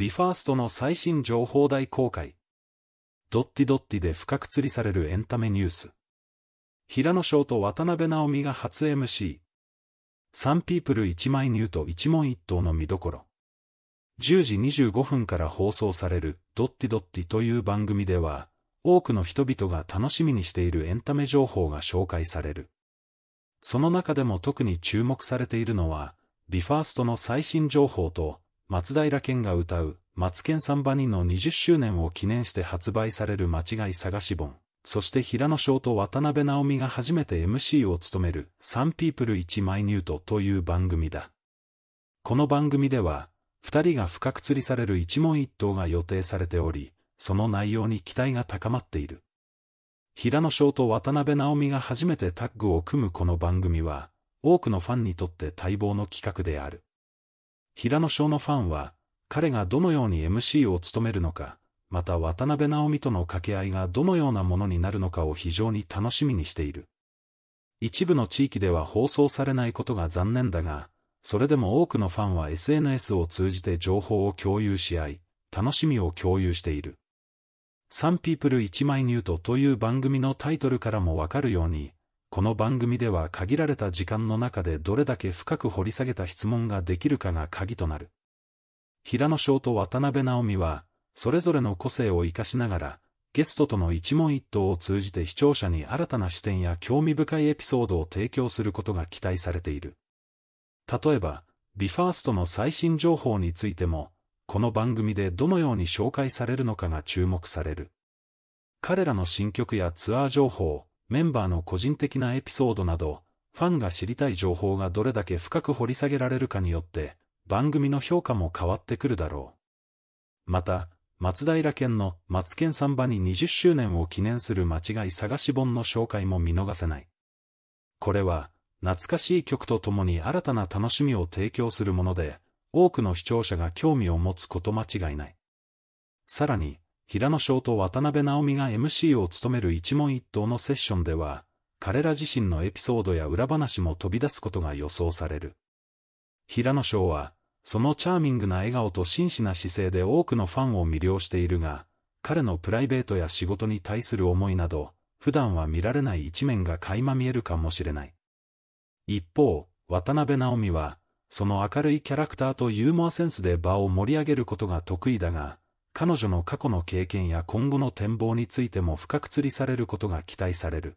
リファーストの最新情報大公開。ドッティドッティで深く釣りされるエンタメニュース。平野翔と渡辺直美が初 MC。サンピープル一枚ーと一問一答の見どころ。10時25分から放送されるドッティドッティという番組では、多くの人々が楽しみにしているエンタメ情報が紹介される。その中でも特に注目されているのは、ビファーストの最新情報と、松平健が歌う、松健サンバニの20周年を記念して発売される間違い探し本。そして平野翔と渡辺直美が初めて MC を務める、サンピープル1マイニュートという番組だ。この番組では、二人が深く釣りされる一問一答が予定されており、その内容に期待が高まっている。平野翔と渡辺直美が初めてタッグを組むこの番組は、多くのファンにとって待望の企画である。平野翔のファンは、彼がどのように MC を務めるのか、また渡辺直美との掛け合いがどのようなものになるのかを非常に楽しみにしている。一部の地域では放送されないことが残念だが、それでも多くのファンは SNS を通じて情報を共有し合い、楽しみを共有している。サンピープル1枚ニュートという番組のタイトルからもわかるように、この番組では限られた時間の中でどれだけ深く掘り下げた質問ができるかが鍵となる。平野翔と渡辺直美は、それぞれの個性を活かしながら、ゲストとの一問一答を通じて視聴者に新たな視点や興味深いエピソードを提供することが期待されている。例えば、ビファーストの最新情報についても、この番組でどのように紹介されるのかが注目される。彼らの新曲やツアー情報、メンバーの個人的なエピソードなど、ファンが知りたい情報がどれだけ深く掘り下げられるかによって、番組の評価も変わってくるだろう。また、松平健の松健さんバに20周年を記念する間違い探し本の紹介も見逃せない。これは、懐かしい曲とともに新たな楽しみを提供するもので、多くの視聴者が興味を持つこと間違いない。さらに、平野翔と渡辺直美が MC を務める一問一答のセッションでは、彼ら自身のエピソードや裏話も飛び出すことが予想される。平野翔は、そのチャーミングな笑顔と真摯な姿勢で多くのファンを魅了しているが、彼のプライベートや仕事に対する思いなど、普段は見られない一面が垣間見えるかもしれない。一方、渡辺直美は、その明るいキャラクターとユーモアセンスで場を盛り上げることが得意だが、彼女の過去の経験や今後の展望についても深く釣りされることが期待される。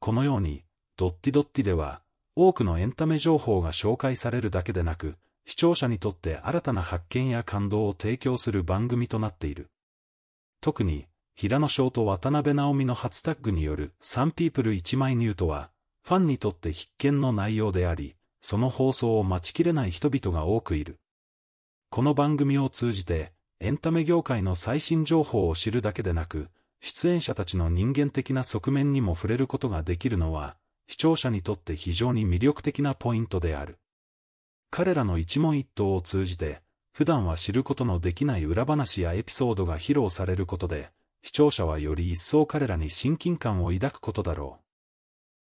このように、ドッティドッティでは、多くのエンタメ情報が紹介されるだけでなく、視聴者にとって新たな発見や感動を提供する番組となっている。特に、平野翔と渡辺直美の初タッグによるサンピープル1枚ニュートは、ファンにとって必見の内容であり、その放送を待ちきれない人々が多くいる。この番組を通じて、エンタメ業界の最新情報を知るだけでなく、出演者たちの人間的な側面にも触れることができるのは、視聴者にとって非常に魅力的なポイントである。彼らの一問一答を通じて、普段は知ることのできない裏話やエピソードが披露されることで、視聴者はより一層彼らに親近感を抱くことだろ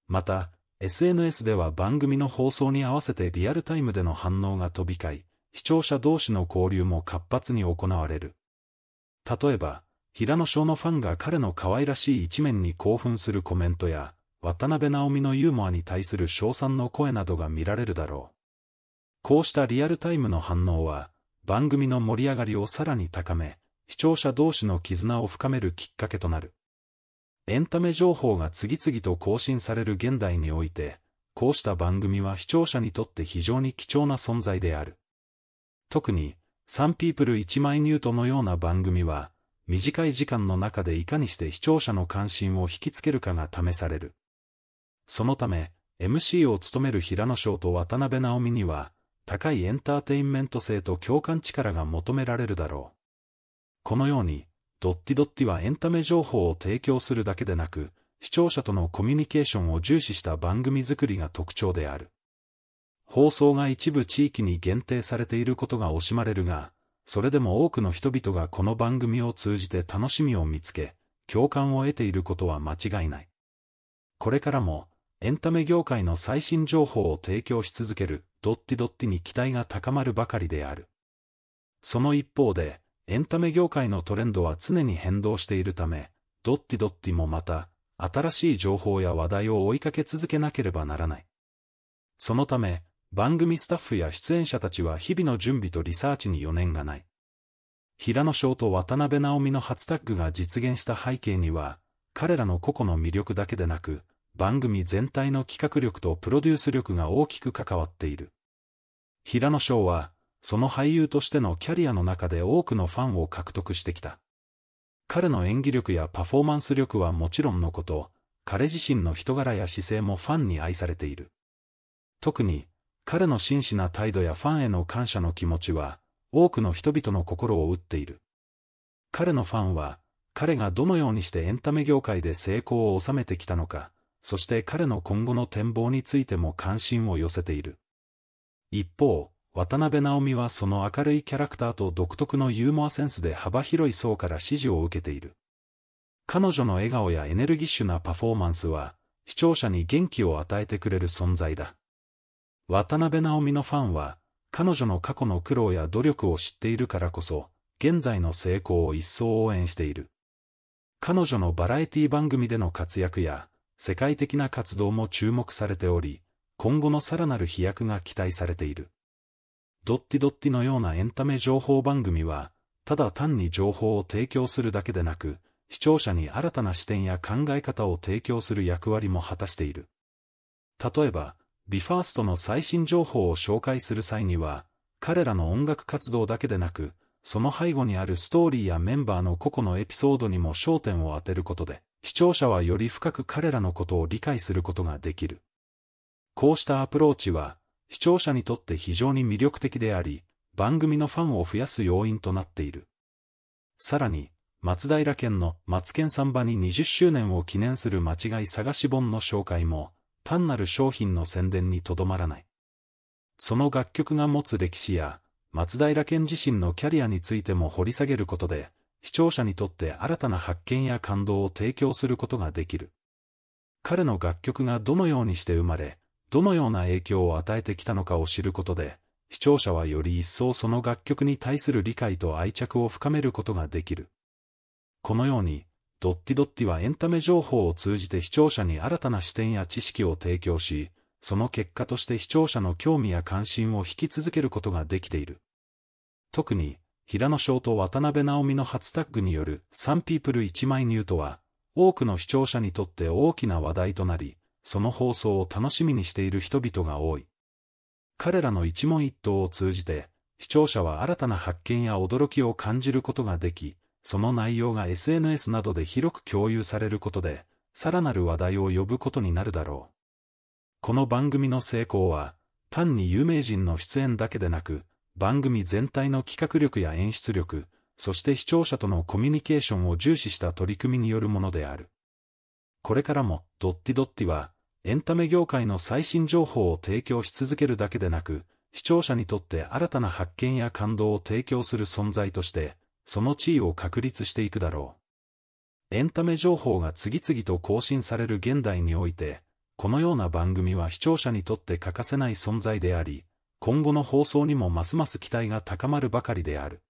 う。また、SNS では番組の放送に合わせてリアルタイムでの反応が飛び交い、視聴者同士の交流も活発に行われる。例えば、平野翔のファンが彼の可愛らしい一面に興奮するコメントや、渡辺直美のユーモアに対する称賛の声などが見られるだろう。こうしたリアルタイムの反応は、番組の盛り上がりをさらに高め、視聴者同士の絆を深めるきっかけとなる。エンタメ情報が次々と更新される現代において、こうした番組は視聴者にとって非常に貴重な存在である。特に、サンピープル1枚ニュートのような番組は、短い時間の中でいかにして視聴者の関心を引きつけるかが試される。そのため、MC を務める平野翔と渡辺直美には、高いエンターテインメント性と共感力が求められるだろう。このように、ドッティドッティはエンタメ情報を提供するだけでなく、視聴者とのコミュニケーションを重視した番組作りが特徴である。放送が一部地域に限定されていることが惜しまれるが、それでも多くの人々がこの番組を通じて楽しみを見つけ、共感を得ていることは間違いない。これからも、エンタメ業界の最新情報を提供し続ける、ドッティドッティに期待が高まるばかりである。その一方で、エンタメ業界のトレンドは常に変動しているため、ドッティドッティもまた、新しい情報や話題を追いかけ続けなければならない。そのため、番組スタッフや出演者たちは日々の準備とリサーチに余念がない。平野翔と渡辺直美の初タッグが実現した背景には、彼らの個々の魅力だけでなく、番組全体の企画力とプロデュース力が大きく関わっている。平野翔は、その俳優としてのキャリアの中で多くのファンを獲得してきた。彼の演技力やパフォーマンス力はもちろんのこと、彼自身の人柄や姿勢もファンに愛されている。特に、彼の真摯な態度やファンへの感謝の気持ちは、多くの人々の心を打っている。彼のファンは、彼がどのようにしてエンタメ業界で成功を収めてきたのか、そして彼の今後の展望についても関心を寄せている。一方、渡辺直美はその明るいキャラクターと独特のユーモアセンスで幅広い層から支持を受けている。彼女の笑顔やエネルギッシュなパフォーマンスは、視聴者に元気を与えてくれる存在だ。渡辺直美のファンは、彼女の過去の苦労や努力を知っているからこそ、現在の成功を一層応援している。彼女のバラエティ番組での活躍や、世界的な活動も注目されており、今後のさらなる飛躍が期待されている。ドッティドッティのようなエンタメ情報番組は、ただ単に情報を提供するだけでなく、視聴者に新たな視点や考え方を提供する役割も果たしている。例えば、BE:FIRST の最新情報を紹介する際には、彼らの音楽活動だけでなく、その背後にあるストーリーやメンバーの個々のエピソードにも焦点を当てることで、視聴者はより深く彼らのことを理解することができる。こうしたアプローチは、視聴者にとって非常に魅力的であり、番組のファンを増やす要因となっている。さらに、松平健の松健サンバに20周年を記念する間違い探し本の紹介も、単なる商品の宣伝にとどまらない。その楽曲が持つ歴史や、松平健自身のキャリアについても掘り下げることで、視聴者にとって新たな発見や感動を提供することができる。彼の楽曲がどのようにして生まれ、どのような影響を与えてきたのかを知ることで、視聴者はより一層その楽曲に対する理解と愛着を深めることができる。このように、ドッティドッティはエンタメ情報を通じて視聴者に新たな視点や知識を提供し、その結果として視聴者の興味や関心を引き続けることができている。特に、平野翔と渡辺直美の初タッグによるサンピープル1枚ニュートは、多くの視聴者にとって大きな話題となり、その放送を楽しみにしている人々が多い。彼らの一問一答を通じて、視聴者は新たな発見や驚きを感じることができ、その内容が SNS などで広く共有されることで、さらなる話題を呼ぶことになるだろう。この番組の成功は、単に有名人の出演だけでなく、番組全体の企画力や演出力、そして視聴者とのコミュニケーションを重視した取り組みによるものである。これからも、ドッティドッティは、エンタメ業界の最新情報を提供し続けるだけでなく、視聴者にとって新たな発見や感動を提供する存在として、その地位を確立していくだろう。エンタメ情報が次々と更新される現代において、このような番組は視聴者にとって欠かせない存在であり、今後の放送にもますます期待が高まるばかりである。